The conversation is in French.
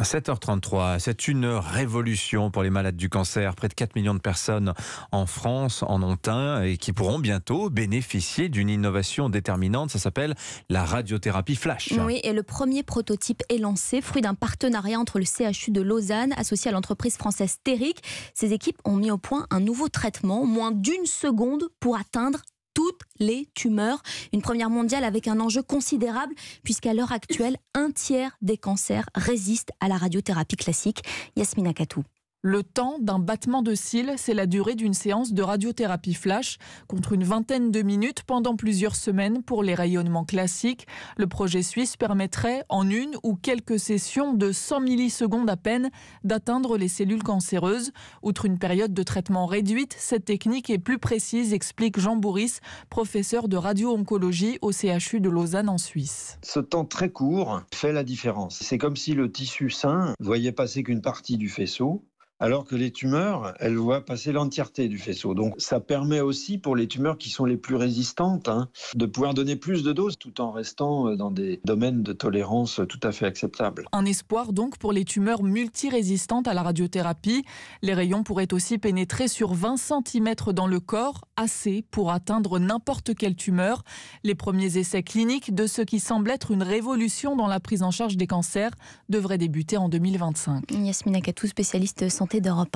7h33, c'est une révolution pour les malades du cancer. Près de 4 millions de personnes en France en ont un et qui pourront bientôt bénéficier d'une innovation déterminante. Ça s'appelle la radiothérapie flash. Oui, et le premier prototype est lancé, fruit d'un partenariat entre le CHU de Lausanne associé à l'entreprise française Teric. Ces équipes ont mis au point un nouveau traitement, moins d'une seconde pour atteindre toutes les tumeurs. Une première mondiale avec un enjeu considérable, puisqu'à l'heure actuelle, un tiers des cancers résistent à la radiothérapie classique. Yasmina Katou. Le temps d'un battement de cils, c'est la durée d'une séance de radiothérapie flash, contre une vingtaine de minutes pendant plusieurs semaines pour les rayonnements classiques. Le projet suisse permettrait, en une ou quelques sessions de 100 millisecondes à peine, d'atteindre les cellules cancéreuses. Outre une période de traitement réduite, cette technique est plus précise, explique Jean Bourris, professeur de radio-oncologie au CHU de Lausanne en Suisse. Ce temps très court fait la différence. C'est comme si le tissu sain voyait passer qu'une partie du faisceau alors que les tumeurs, elles voient passer l'entièreté du faisceau. Donc ça permet aussi pour les tumeurs qui sont les plus résistantes hein, de pouvoir donner plus de doses tout en restant euh, dans des domaines de tolérance tout à fait acceptables. Un espoir donc pour les tumeurs multirésistantes à la radiothérapie. Les rayons pourraient aussi pénétrer sur 20 cm dans le corps, assez pour atteindre n'importe quelle tumeur. Les premiers essais cliniques de ce qui semble être une révolution dans la prise en charge des cancers devraient débuter en 2025. Yasmina Katou, spécialiste santé santé d'Europe 1.